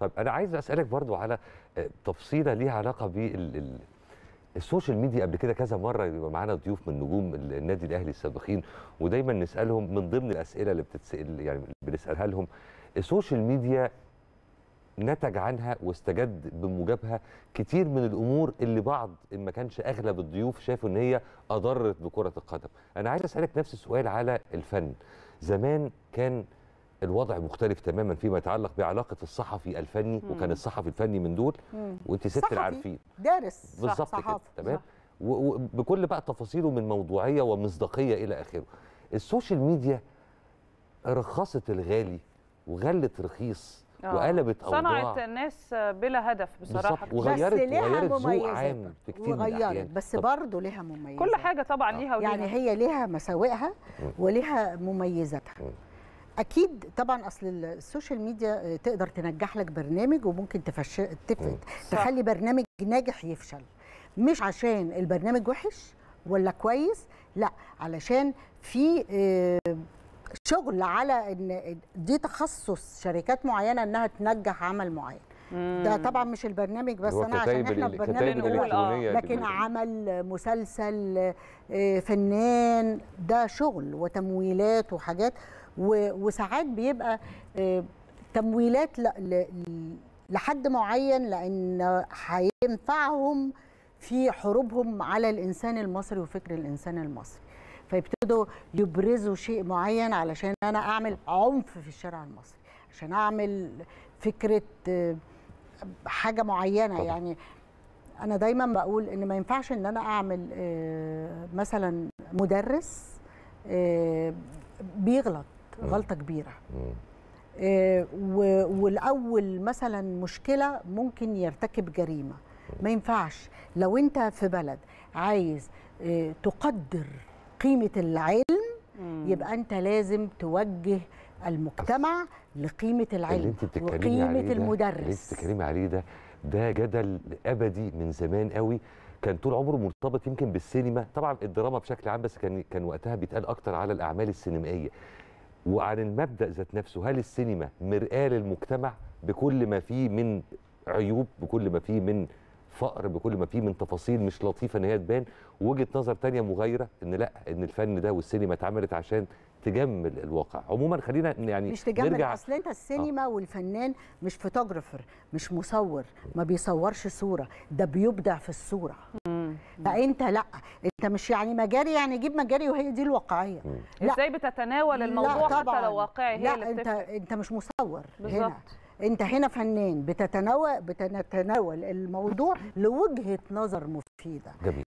طب انا عايز اسالك برضو على آه، تفصيله ليها علاقه بالسوشيال السوشيال ميديا قبل كده كذا مره بيبقى معانا ضيوف من نجوم النادي الاهلي السابقين ودايما نسالهم من ضمن الاسئله اللي بتتسال يعني بنسالها لهم السوشيال ميديا نتج عنها واستجد بموجبها كتير من الامور اللي بعض ان ما كانش اغلب الضيوف شافوا ان هي اضرت بكره القدم انا عايز اسالك نفس السؤال على الفن زمان كان الوضع مختلف تماما فيما يتعلق بعلاقه الصحفي الفني مم. وكان الصحفي الفني من دول وانت ست عارفين دارس بالظبط كده تمام وبكل بقى تفاصيله من موضوعيه ومصداقيه الى اخره السوشيال ميديا رخصت الغالي وغلت رخيص أوه. وقلبت اوضاع صنعت الناس بلا هدف بصراحه بس وغيرت بس لها وغيرت مميزات عام في كتير وغيرت من الأحيان. بس برضه ليها مميزات كل حاجه طبعا آه. ليها وليها يعني هي ليها مساوئها وليها مميزاتها اكيد طبعا اصل السوشيال ميديا آه، تقدر تنجح لك برنامج وممكن تفش... تف... تخلي برنامج ناجح يفشل مش عشان البرنامج وحش ولا كويس لا علشان في آه، شغل على ان دي تخصص شركات معينه انها تنجح عمل معين ده طبعا مش البرنامج بس انا عشان احنا البرنامج برنامج الالكترونيه لكن عمل مسلسل آه، فنان ده شغل وتمويلات وحاجات وساعات بيبقى آه، تمويلات لحد معين لان هينفعهم في حروبهم على الانسان المصري وفكر الانسان المصري فيبتدوا يبرزوا شيء معين علشان انا اعمل عنف في الشارع المصري عشان اعمل فكره آه، حاجه معينه طبعا. يعني انا دايما بقول ان ما ينفعش ان انا اعمل آه، مثلا مدرس بيغلط غلطه كبيره آه والاول مثلا مشكله ممكن يرتكب جريمه ما ينفعش لو انت في بلد عايز آه، تقدر قيمه العلم يبقى انت لازم توجه المجتمع لقيمه العلم وقيمه المدرس اللي انت بتتكلمي عليه ده ده جدل ابدي من زمان قوي كان طول عمره مرتبط يمكن بالسينما طبعا الدراما بشكل عام بس كان كان وقتها بيتقال اكتر على الاعمال السينمائيه وعن المبدا ذات نفسه هل السينما مرآه للمجتمع بكل ما فيه من عيوب بكل ما فيه من فقر بكل ما فيه من تفاصيل مش لطيفه ان هي تبان وجهه نظر تانية مغايره ان لا ان الفن ده والسينما اتعملت عشان تجمل الواقع عموما خلينا يعني مش تجمل نرجع اصل انت السينما آه. والفنان مش فوتوجرافر مش مصور ما بيصورش صوره ده بيبدع في الصوره فانت لا انت مش يعني مجاري يعني جيب مجاري وهي دي الواقعيه لا. ازاي بتتناول الموضوع حتى لو واقعي هي لا اللي انت بتفكر. انت مش مصور بالزبط. هنا انت هنا فنان بتتناول بتتناول الموضوع لوجهه نظر مفيده جميل.